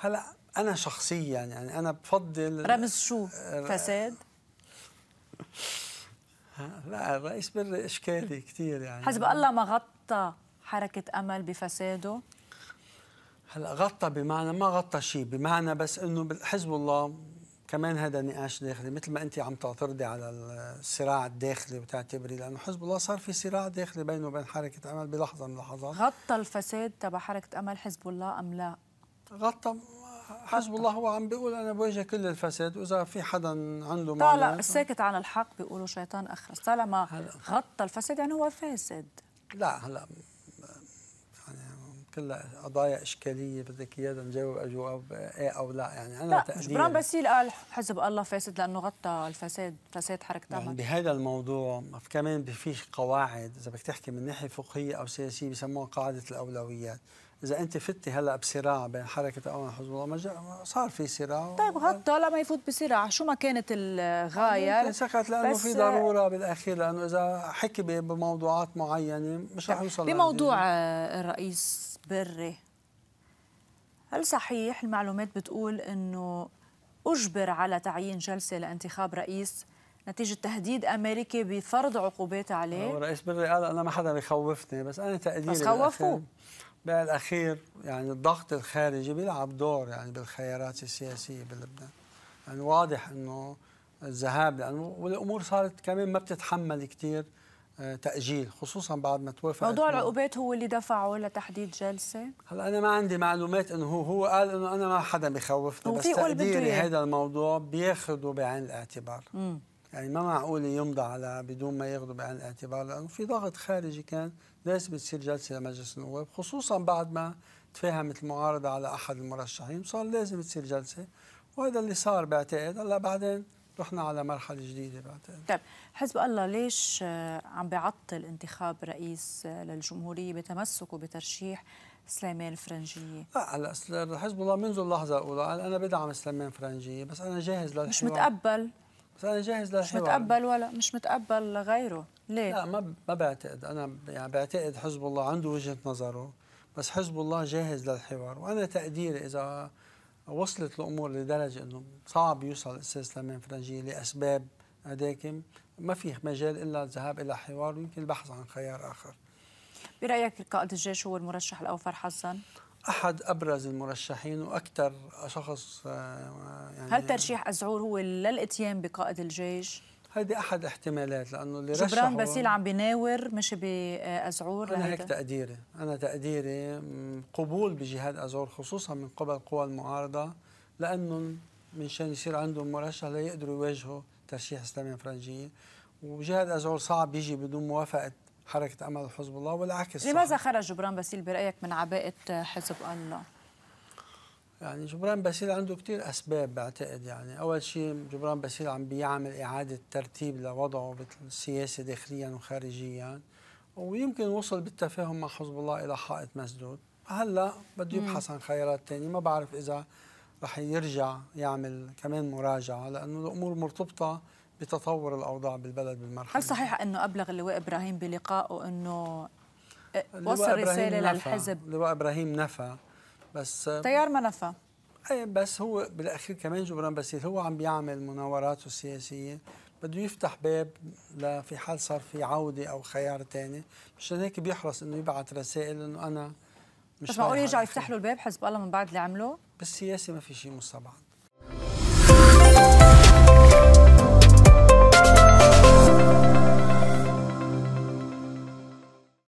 هلا انا شخصيا يعني انا بفضل رمز شو آه، فساد لا الرئيس بري اشكالي كثير يعني حزب الله ما غطى حركه امل بفساده هلا غطى بمعنى ما غطى شيء بمعنى بس انه حزب الله كمان هذا نقاش داخلي مثل ما انت عم تعترضي على الصراع الداخلي وتعتبري لانه حزب الله صار في صراع داخلي بينه وبين حركه امل بلحظه من اللحظات غطى الفساد تبع حركه امل حزب الله ام لا غطى حزب الله هو عم بيقول انا بواجه كل الفساد واذا في حدا عنده طالع الساكت عن الحق بيقولوا شيطان اخرس طالما غطى الفساد يعني هو فاسد لا هلا يعني كلها قضايا اشكاليه بدك اياها نجاوب اجواب ايه او لا يعني انا لا تقدير جبران باسيل قال حزب الله فاسد لانه غطى الفساد فساد حركه يعني بهذا الموضوع كمان في قواعد اذا بدك تحكي من ناحيه فقهيه او سياسيه بسموها قاعده الاولويات اذا انت فتي هلا بصراع بين حركه اوان حزب الله صار في صراع طيب غطى ما يفوت بصراع شو ما كانت الغايه يعني سكت لانه في ضروره بالاخير لانه اذا حكي بموضوعات معينه مش طيب، رح يوصل بموضوع آه، الرئيس بري هل صحيح المعلومات بتقول انه اجبر على تعيين جلسه لانتخاب رئيس نتيجة تهديد أمريكي بفرض عقوبات عليه هو رئيس بري قال أنا ما حدا بيخوفني بس أنا تقديري بس خوفوه بالأخير يعني الضغط الخارجي بيلعب دور يعني بالخيارات السياسية بلبنان يعني واضح أنه الذهاب لأنه والأمور صارت كمان ما بتتحمل كثير آه، تأجيل خصوصا بعد ما توافق موضوع العقوبات هو اللي دفعه لتحديد جلسة؟ هلا أنا ما عندي معلومات إنه هو, هو قال إنه أنا ما حدا بخوفني بس تقديري هذا الموضوع بياخذه بعين الاعتبار. مم. يعني ما معقول يمضى على بدون ما ياخذوا بعين الاعتبار لانه في ضغط خارجي كان لازم تصير جلسه لمجلس النواب خصوصا بعد ما تفاهمت المعارضه على احد المرشحين صار لازم تصير جلسه وهذا اللي صار بعتقد هلا بعدين رحنا على مرحله جديده بعتقد طيب حزب الله ليش آه، عم بيعطل انتخاب رئيس آه، للجمهوريه بتمسكه بترشيح سليمان فرنجية لا هلا حزب الله منذ اللحظه الاولى قال انا بدعم سليمان فرنجية بس انا جاهز للحوار مش متقبل فانا جاهز للحوار مش متقبل ولا مش متقبل لغيره ليه لا ما ما بعتقد انا يعني بعتقد حزب الله عنده وجهه نظره بس حزب الله جاهز للحوار وانا تقديري اذا وصلت الامور لدرجه انه صعب يوصل الاستاذ سلمان فرنجي لاسباب هذيك ما في مجال الا الذهاب الى حوار ويمكن البحث عن خيار اخر برايك قائد الجيش هو المرشح الاوفر حظا احد ابرز المرشحين واكثر شخص آه، يعني هل ترشيح ازعور هو للاتيان بقائد الجيش؟ هذه احد احتمالات لانه اللي رشحوا جبران باسيل عم بيناور مش بازعور انا هيك تقديري انا تقديري قبول بجهاد ازعور خصوصا من قبل قوى المعارضه لانهم من شان يصير عندهم مرشح ليقدروا يواجهوا ترشيح اسلامي فرنجيه وجهاد ازعور صعب يجي بدون موافقه حركة أمل وحزب الله والعكس لماذا خرج جبران باسيل برأيك من عباءة حزب الله؟ يعني جبران باسيل عنده كتير أسباب بعتقد يعني أول شيء جبران باسيل عم بيعمل إعادة ترتيب لوضعه بالسياسة داخليا وخارجيا ويمكن وصل بالتفاهم مع حزب الله إلى حائط مسدود هلا بده يبحث عن خيارات ثانيه ما بعرف إذا رح يرجع يعمل كمان مراجعة لأنه الأمور مرتبطة بتطور الاوضاع بالبلد بالمرحله هل صحيح انه ابلغ اللواء ابراهيم بلقائه انه وصل رساله للحزب اللواء ابراهيم نفى بس تيار ما نفى اي بس هو بالاخير كمان جبران باسيل هو عم بيعمل مناوراته السياسيه بده يفتح باب في حال صار في عوده او خيار ثاني مشان هيك بيحرص انه يبعث رسائل انه انا مش بس معقول يرجع يفتح له الباب حزب الله من بعد اللي عمله؟ بالسياسه ما في شيء مستبعد